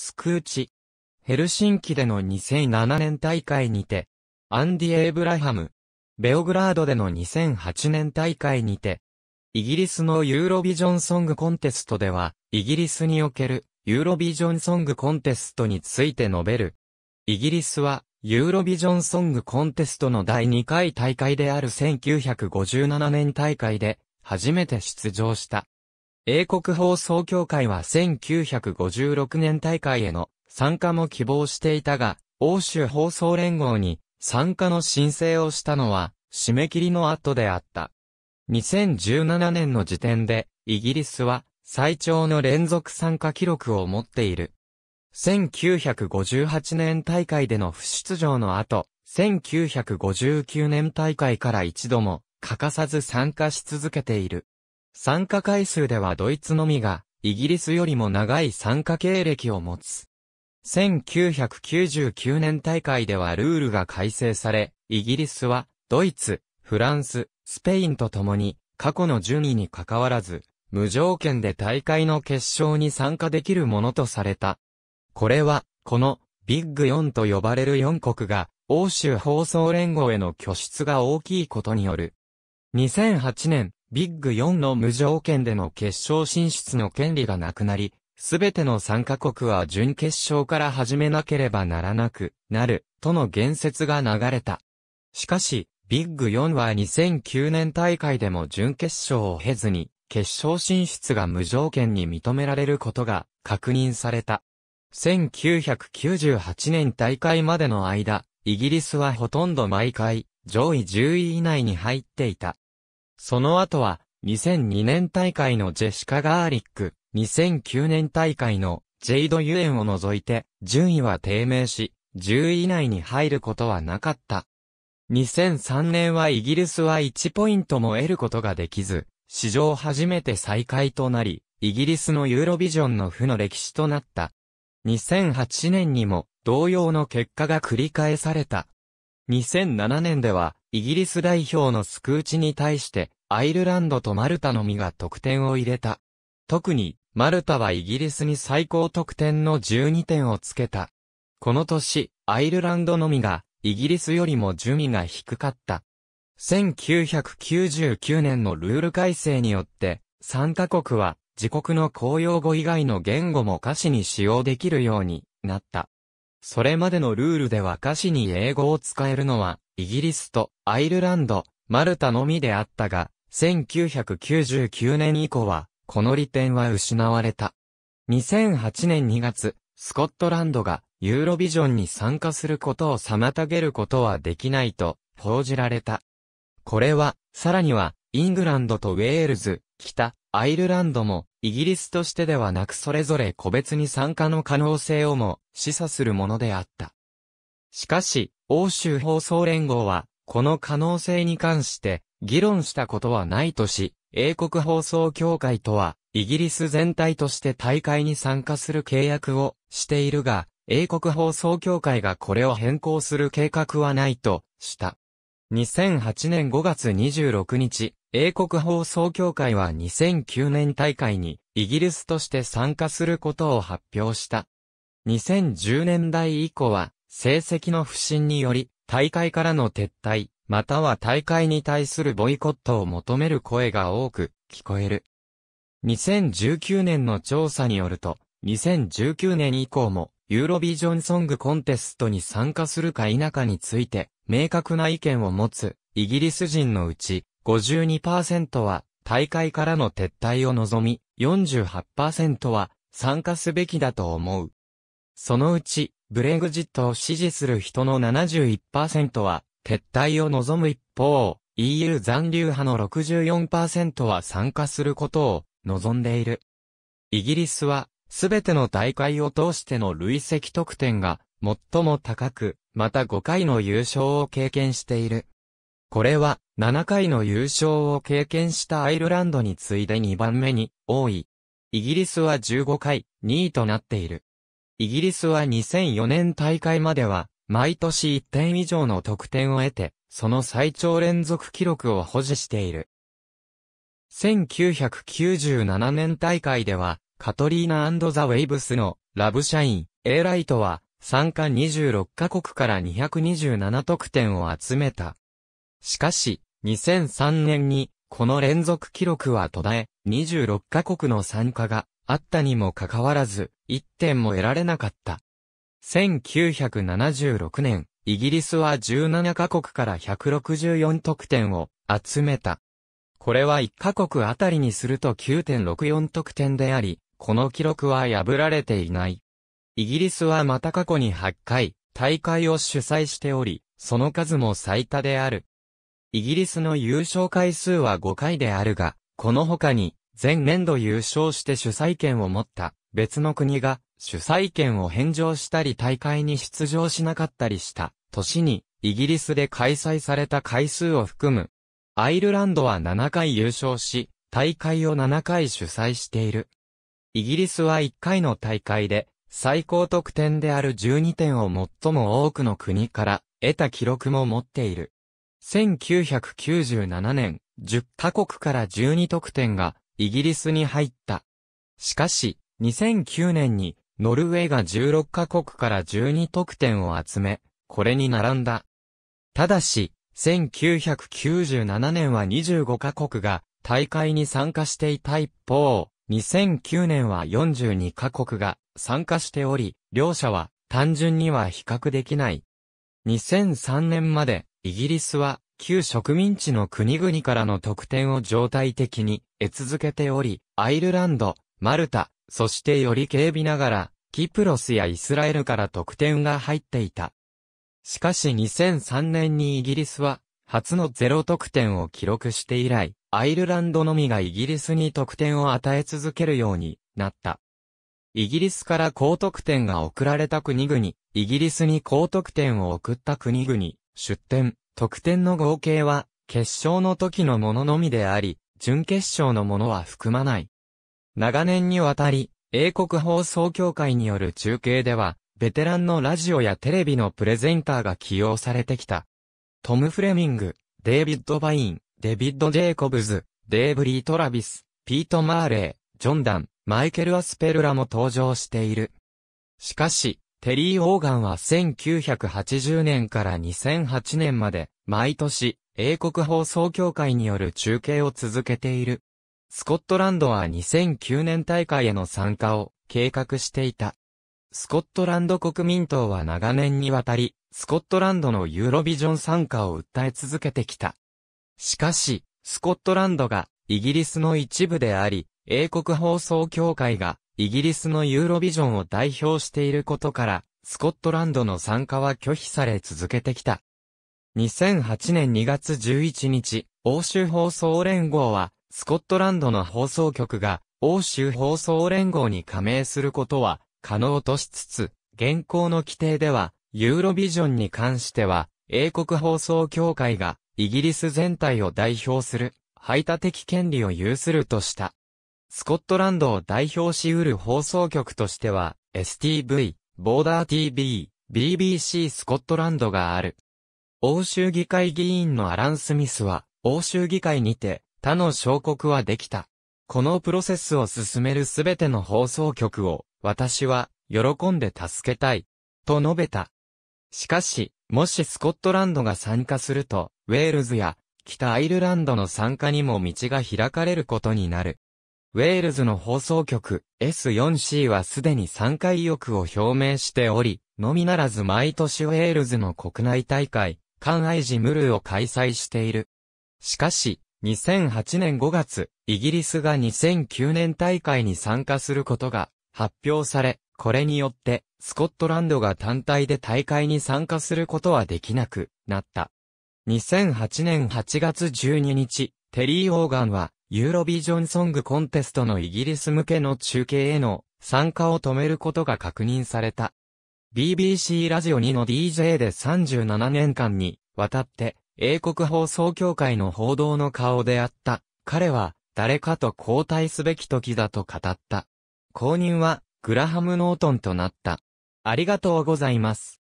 スクーチ。ヘルシンキでの2007年大会にて、アンディ・エイブラハム。ベオグラードでの2008年大会にて、イギリスのユーロビジョンソングコンテストでは、イギリスにおけるユーロビジョンソングコンテストについて述べる。イギリスは、ユーロビジョンソングコンテストの第2回大会である1957年大会で、初めて出場した。英国放送協会は1956年大会への参加も希望していたが、欧州放送連合に参加の申請をしたのは締め切りの後であった。2017年の時点でイギリスは最長の連続参加記録を持っている。1958年大会での不出場の後、1959年大会から一度も欠かさず参加し続けている。参加回数ではドイツのみが、イギリスよりも長い参加経歴を持つ。1999年大会ではルールが改正され、イギリスは、ドイツ、フランス、スペインと共に、過去の順位に関わらず、無条件で大会の決勝に参加できるものとされた。これは、この、ビッグ4と呼ばれる4国が、欧州放送連合への拠出が大きいことによる。2008年、ビッグ4の無条件での決勝進出の権利がなくなり、すべての参加国は準決勝から始めなければならなくなる、との言説が流れた。しかし、ビッグ4は2009年大会でも準決勝を経ずに、決勝進出が無条件に認められることが確認された。1998年大会までの間、イギリスはほとんど毎回、上位10位以内に入っていた。その後は、2002年大会のジェシカ・ガーリック、2009年大会のジェイド・ユエンを除いて、順位は低迷し、10位以内に入ることはなかった。2003年はイギリスは1ポイントも得ることができず、史上初めて再開となり、イギリスのユーロビジョンの負の歴史となった。2008年にも同様の結果が繰り返された。2007年では、イギリス代表のスクーチに対して、アイルランドとマルタのみが得点を入れた。特に、マルタはイギリスに最高得点の12点をつけた。この年、アイルランドのみが、イギリスよりも順位が低かった。1999年のルール改正によって、参加国は、自国の公用語以外の言語も歌詞に使用できるようになった。それまでのルールでは歌詞に英語を使えるのは、イギリスとアイルランド、マルタのみであったが、1999年以降は、この利点は失われた。2008年2月、スコットランドがユーロビジョンに参加することを妨げることはできないと報じられた。これは、さらには、イングランドとウェールズ、北、アイルランドも、イギリスとしてではなくそれぞれ個別に参加の可能性をも示唆するものであった。しかし、欧州放送連合は、この可能性に関して議論したことはないとし、英国放送協会とは、イギリス全体として大会に参加する契約をしているが、英国放送協会がこれを変更する計画はないとした。2008年5月26日、英国放送協会は2009年大会にイギリスとして参加することを発表した。2010年代以降は成績の不振により大会からの撤退、または大会に対するボイコットを求める声が多く聞こえる。2019年の調査によると、2019年以降もユーロビジョンソングコンテストに参加するか否かについて、明確な意見を持つ、イギリス人のうち、52%は、大会からの撤退を望み、48%は、参加すべきだと思う。そのうち、ブレグジットを支持する人の71%は、撤退を望む一方、EU 残留派の64%は参加することを望んでいる。イギリスはすべての大会を通しての累積得点が最も高く、また5回の優勝を経験している。これは7回の優勝を経験したアイルランドに次いで2番目に多い。イギリスは15回、2位となっている。イギリスは2004年大会までは、毎年1点以上の得点を得て、その最長連続記録を保持している。1997年大会では、カトリーナザ・ウェイブスのラブシャイン、エーライトは参加26カ国から227得点を集めた。しかし、2003年にこの連続記録は途絶え、26カ国の参加があったにもかかわらず、1点も得られなかった。1976年、イギリスは17カ国から164得点を集めた。これは1カ国あたりにすると9.64得点であり、この記録は破られていない。イギリスはまた過去に8回、大会を主催しており、その数も最多である。イギリスの優勝回数は5回であるが、この他に、前年度優勝して主催権を持った別の国が主催権を返上したり大会に出場しなかったりした年にイギリスで開催された回数を含む。アイルランドは7回優勝し、大会を7回主催している。イギリスは1回の大会で、最高得点である12点を最も多くの国から得た記録も持っている。1997年、10カ国から12得点がイギリスに入った。しかし、2009年にノルウェーが16カ国から12得点を集め、これに並んだ。ただし、1997年は25カ国が大会に参加していた一方、2009年は42カ国が参加しており、両者は単純には比較できない。2003年までイギリスは旧植民地の国々からの得点を常態的に得続けており、アイルランド、マルタ、そしてより警備ながら、キプロスやイスラエルから得点が入っていた。しかし2003年にイギリスは初のゼロ得点を記録して以来、アイルランドのみがイギリスに得点を与え続けるようになった。イギリスから高得点が送られた国々、イギリスに高得点を送った国々、出典、得点の合計は、決勝の時のもののみであり、準決勝のものは含まない。長年にわたり、英国放送協会による中継では、ベテランのラジオやテレビのプレゼンターが起用されてきた。トム・フレミング、デイビッド・バイン、デビッド・ジェイコブズ、デーブリー・トラビス、ピート・マーレー、ジョンダン、マイケル・アスペルらも登場している。しかし、テリー・オーガンは1980年から2008年まで、毎年、英国放送協会による中継を続けている。スコットランドは2009年大会への参加を計画していた。スコットランド国民党は長年にわたり、スコットランドのユーロビジョン参加を訴え続けてきた。しかし、スコットランドがイギリスの一部であり、英国放送協会がイギリスのユーロビジョンを代表していることから、スコットランドの参加は拒否され続けてきた。2008年2月11日、欧州放送連合は、スコットランドの放送局が、欧州放送連合に加盟することは可能としつつ、現行の規定では、ユーロビジョンに関しては、英国放送協会がイギリス全体を代表する排他的権利を有するとした。スコットランドを代表し得る放送局としては STV、ボーダー TV、BBC スコットランドがある。欧州議会議員のアラン・スミスは欧州議会にて他の小国はできた。このプロセスを進めるすべての放送局を私は喜んで助けたい。と述べた。しかし、もしスコットランドが参加すると、ウェールズや北アイルランドの参加にも道が開かれることになる。ウェールズの放送局 S4C はすでに参加意欲を表明しており、のみならず毎年ウェールズの国内大会、関愛ジムルーを開催している。しかし、2008年5月、イギリスが2009年大会に参加することが発表され、これによって、スコットランドが単体で大会に参加することはできなくなった。2008年8月12日、テリー・オーガンは、ユーロビジョンソングコンテストのイギリス向けの中継への参加を止めることが確認された。BBC ラジオ2の DJ で37年間にわたって英国放送協会の報道の顔であった。彼は誰かと交代すべき時だと語った。後任はグラハム・ノートンとなった。ありがとうございます。